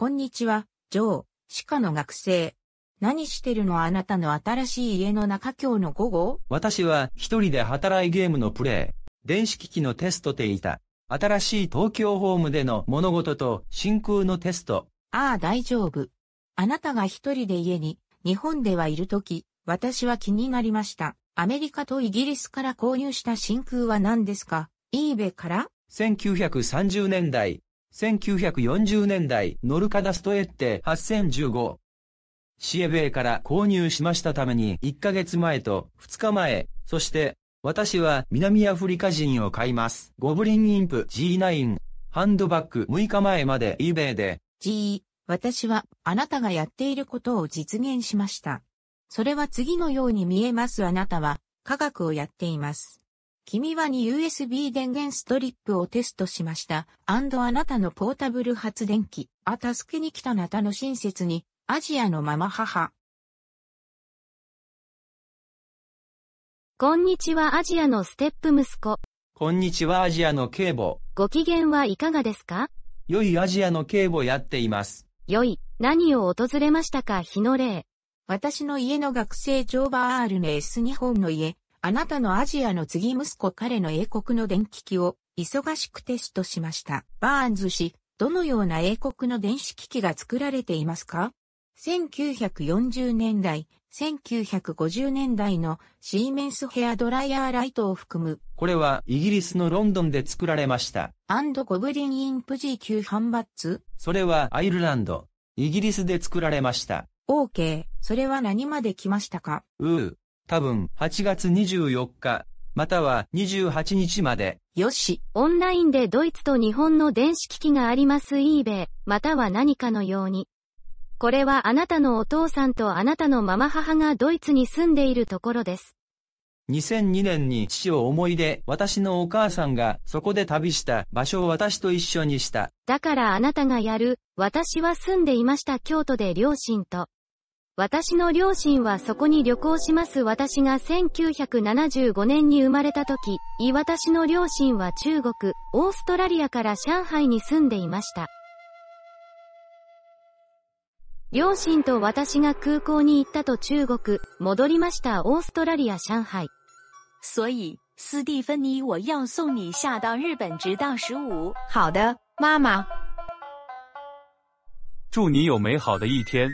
こんにちは、ジョー、歯科の学生。何してるのあなたの新しい家の中今日の午後私は一人で働いゲームのプレイ、電子機器のテストでいた。新しい東京ホームでの物事と真空のテスト。ああ大丈夫。あなたが一人で家に、日本ではいるとき、私は気になりました。アメリカとイギリスから購入した真空は何ですか ?eBay から ?1930 年代、1940年代ノルカダストエッテ8015。シエベイから購入しましたために1ヶ月前と2日前、そして私は南アフリカ人を買います。ゴブリンインプ G9 ハンドバッグ6日前まで eBay で G、私はあなたがやっていることを実現しました。それは次のように見えますあなたは科学をやっています。君はに USB 電源ストリップをテストしました。あなたのポータブル発電機。あ、助けに来たなたの親切に、アジアのママ母。こんにちはアジアのステップ息子。こんにちはアジアの警母。ご機嫌はいかがですか良いアジアの警母やっています。良い、何を訪れましたか日の霊。私の家の学生ジョーバー R の S 日本の家、あなたのアジアの次息子彼の英国の電気機を忙しくテストしました。バーンズ氏、どのような英国の電子機器が作られていますか ?1940 年代、1950年代のシーメンスヘアドライヤーライトを含む。これはイギリスのロンドンで作られました。アンドゴブリンインプジー級ハンバッツそれはアイルランド、イギリスで作られました。オーケー、それは何まで来ましたかうー、多分8月24日、または28日まで。よし、オンラインでドイツと日本の電子機器があります eBay、または何かのように。これはあなたのお父さんとあなたのママ母がドイツに住んでいるところです。2002年に父を思い出、私のお母さんがそこで旅した場所を私と一緒にした。だからあなたがやる、私は住んでいました京都で両親と。私の両親はそこに旅行します。私が1975年に生まれた時、私の両親は中国、オーストラリアから上海に住んでいました。両親と私が空港に行ったと中国、戻りましたオーストラリア上海。所以、斯蒂ニー、我要送你下到日本直到十五。好的、ママ。祝你有美好的一天。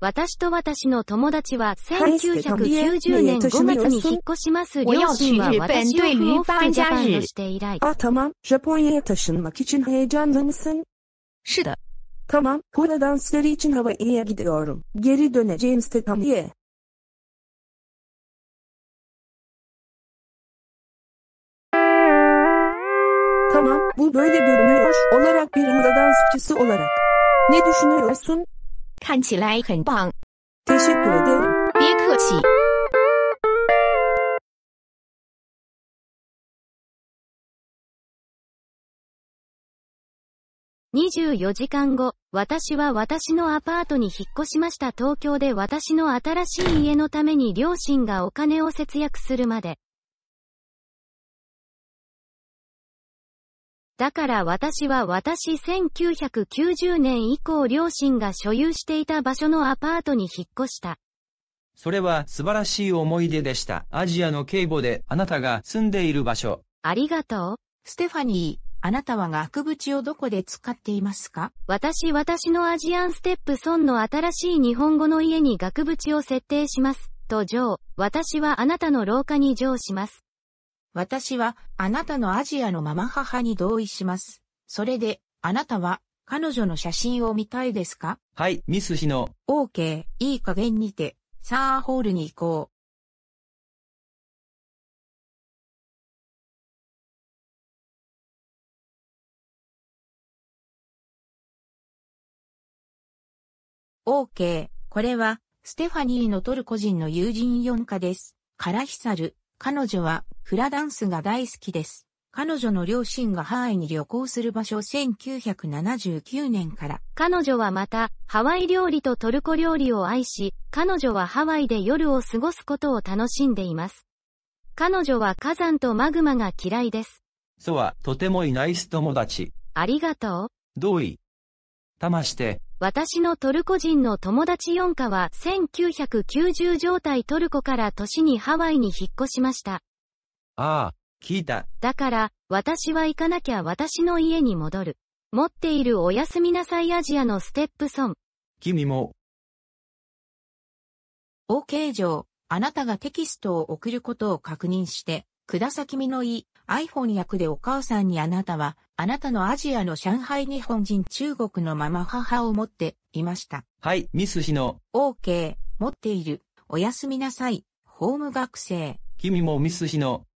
私と私の友達は1990年5月に引っ越します。両親は私を不安家人として以来。あ、たま、したはい Bu böyle görünüyor olarak bir moda dansçısı olarak. Ne düşünüyorsun? 看起来很棒。Teşekkür ederim. 别客气。24時間後、私は私のアパートに引っ越しました東京で私の新しい家のために両親がお金を節約するまで。だから私は私1990年以降両親が所有していた場所のアパートに引っ越した。それは素晴らしい思い出でした。アジアの警護であなたが住んでいる場所。ありがとう。ステファニー、あなたは額縁をどこで使っていますか私私のアジアンステップソンの新しい日本語の家に額縁を設定します。とジョー、私はあなたの廊下にジョーします。私はあなたのアジアのママ母に同意します。それで、あなたは彼女の写真を見たいですかはい、ミスヒノ。OK、いい加減にて、サーホールに行こう。OK、これは、ステファニーのトルコ人の友人4課です。カラヒサル、彼女はフラダンスが大好きです。彼女の両親がハワイに旅行する場所1979年から。彼女はまた、ハワイ料理とトルコ料理を愛し、彼女はハワイで夜を過ごすことを楽しんでいます。彼女は火山とマグマが嫌いです。そうはとてもいない友達。ありがとう。同意。たまして、私のトルコ人の友達4課は1990状態トルコから年にハワイに引っ越しました。ああ、聞いた。だから、私は行かなきゃ私の家に戻る。持っているおやすみなさいアジアのステップソン。君も。OK 上、あなたがテキストを送ることを確認して、くださきみのい、iPhone 役でお母さんにあなたは、あなたのアジアの上海日本人中国のまま母を持っていました。はい、ミスしの。OK、持っている。おやすみなさい。ホーム学生。君もミスしの。